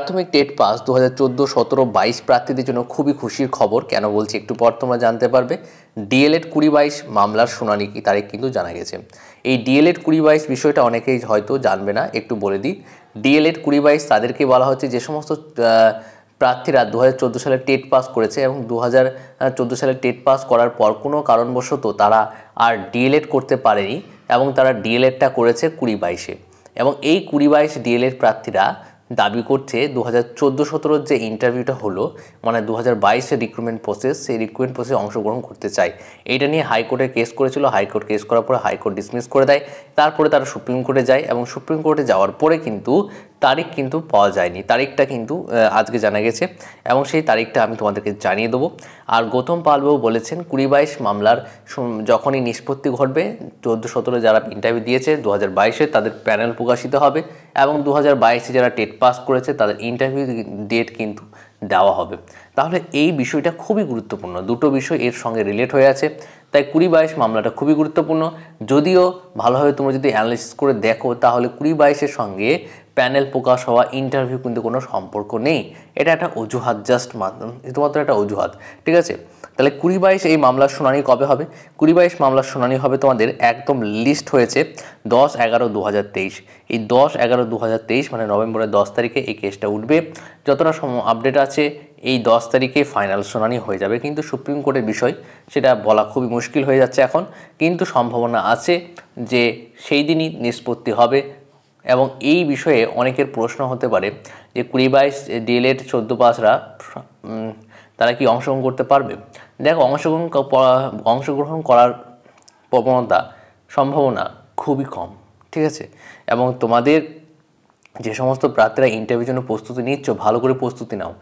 প্রাথমিক TET pass দু হাজার চোদ্দো সতেরো বাইশ প্রার্থীদের জন্য খুবই খুশির খবর কেন বলছি একটু পর তোমরা জানতে পারবে ডিএলএড কুড়ি বাইশ মামলার শুনানি কি তারিখ কিন্তু জানা গেছে এই ডিএলএড কুড়ি বাইশ বিষয়টা অনেকেই হয়তো জানবে না একটু বলে দিই ডিএলএড কুড়ি বাইশ তাদেরকে বলা হচ্ছে যে সমস্ত প্রার্থীরা দু হাজার চোদ্দো সালে টেট পাস করেছে এবং দু হাজার চোদ্দো সালে টেট পাস করার পর কোনো কারণবশত তারা আর ডিএলএড করতে পারেনি এবং তারা ডিএলএডটা করেছে কুড়ি বাইশে এবং এই কুড়ি বাইশ ডিএলএড প্রার্থীরা দাবি করছে দু হাজার চোদ্দো সতেরোর যে ইন্টারভিউটা হলো মানে দু হাজার বাইশের রিক্রুটমেন্ট প্রসেস সেই রিক্রুটমেন্ট প্রসেসে অংশগ্রহণ করতে চায় এটা নিয়ে হাইকোর্টে কেস করেছিল হাইকোর্ট কেস করার পরে হাইকোর্ট ডিসমিস করে দেয় তারপরে তারা সুপ্রিম কোর্টে যায় এবং সুপ্রিম কোর্টে যাওয়ার পরে কিন্তু তারিখ কিন্তু পাওয়া যায়নি তারিখটা কিন্তু আজকে জানা গেছে এবং সেই তারিখটা আমি তোমাদেরকে জানিয়ে দেবো আর গৌতম পালবাবু বলেছেন কুড়ি বাইশ মামলার যখনই নিষ্পত্তি ঘটবে চোদ্দো সতেরো যারা ইন্টারভিউ দিয়েছে দু হাজার বাইশে তাদের প্যানেল প্রকাশিত হবে এবং দু হাজার বাইশে যারা টেট পাস করেছে তাদের ইন্টারভিউ ডেট কিন্তু দেওয়া হবে তাহলে এই বিষয়টা খুবই গুরুত্বপূর্ণ দুটো বিষয় এর সঙ্গে রিলেট হয়ে আছে তাই কুড়ি বাইশ মামলাটা খুবই গুরুত্বপূর্ণ যদিও ভালোভাবে তোমরা যদি অ্যানালিসিস করে দেখো তাহলে কুড়ি বাইশের সঙ্গে প্যানেল প্রকাশ হওয়া ইন্টারভিউ কিন্তু কোনো সম্পর্ক নেই এটা একটা অজুহাত জাস্ট শুধুমাত্র একটা অজুহাত ঠিক আছে তাহলে কুড়ি বাইশ এই মামলার শুনানি কবে হবে কুড়ি বাইশ মামলার শুনানি হবে তোমাদের একদম লিস্ট হয়েছে দশ এগারো দু এই দশ এগারো দু মানে নভেম্বরের দশ তারিখে এই কেসটা উঠবে যতটা সম আপডেট আছে এই দশ তারিখে ফাইনাল শুনানি হয়ে যাবে কিন্তু সুপ্রিম কোর্টের বিষয় সেটা বলা খুবই মুশকিল হয়ে যাচ্ছে এখন কিন্তু সম্ভাবনা আছে যে সেই দিনই নিষ্পত্তি হবে এবং এই বিষয়ে অনেকের প্রশ্ন হতে পারে যে কুড়ি বাইশ ডিএলএড চোদ্দ পাসরা তারা কি অংশগ্রহণ করতে পারবে দেখো অংশগ্রহণ অংশগ্রহণ করার প্রবণতা সম্ভাবনা খুবই কম ঠিক আছে এবং তোমাদের যে সমস্ত প্রার্থীরা ইন্টারভিউর জন্য প্রস্তুতি নিচ্ছ ভালো করে প্রস্তুতি নাও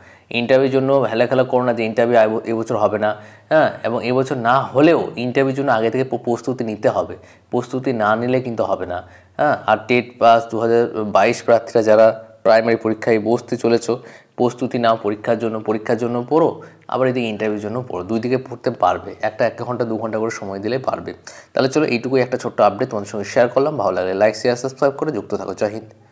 ইন্টারভিউর জন্য খেলা করো না যে ইন্টারভিউ এবছর হবে না হ্যাঁ এবং এবছর না হলেও ইন্টারভিউর জন্য আগে থেকে প্রস্তুতি নিতে হবে প্রস্তুতি না নিলে কিন্তু হবে না হ্যাঁ আর টেট পাস দু প্রার্থীরা যারা প্রাইমারি পরীক্ষায় বসতে চলেছ প্রস্তুতি নাও পরীক্ষার জন্য পরীক্ষার জন্য পড়ো আবার এদিকে ইন্টারভিউর জন্য পড়ো দুই দিকে পড়তে পারবে একটা এক ঘন্টা দু ঘন্টা করে সময় দিলে পারবে তাহলে চলো এইটুকুই একটা ছোট্ট আপডেট তোমাদের সঙ্গে শেয়ার করলাম ভালো লাগলে লাইক শেয়ার সাবস্ক্রাইব করে যুক্ত থাকো জয় হিন্দ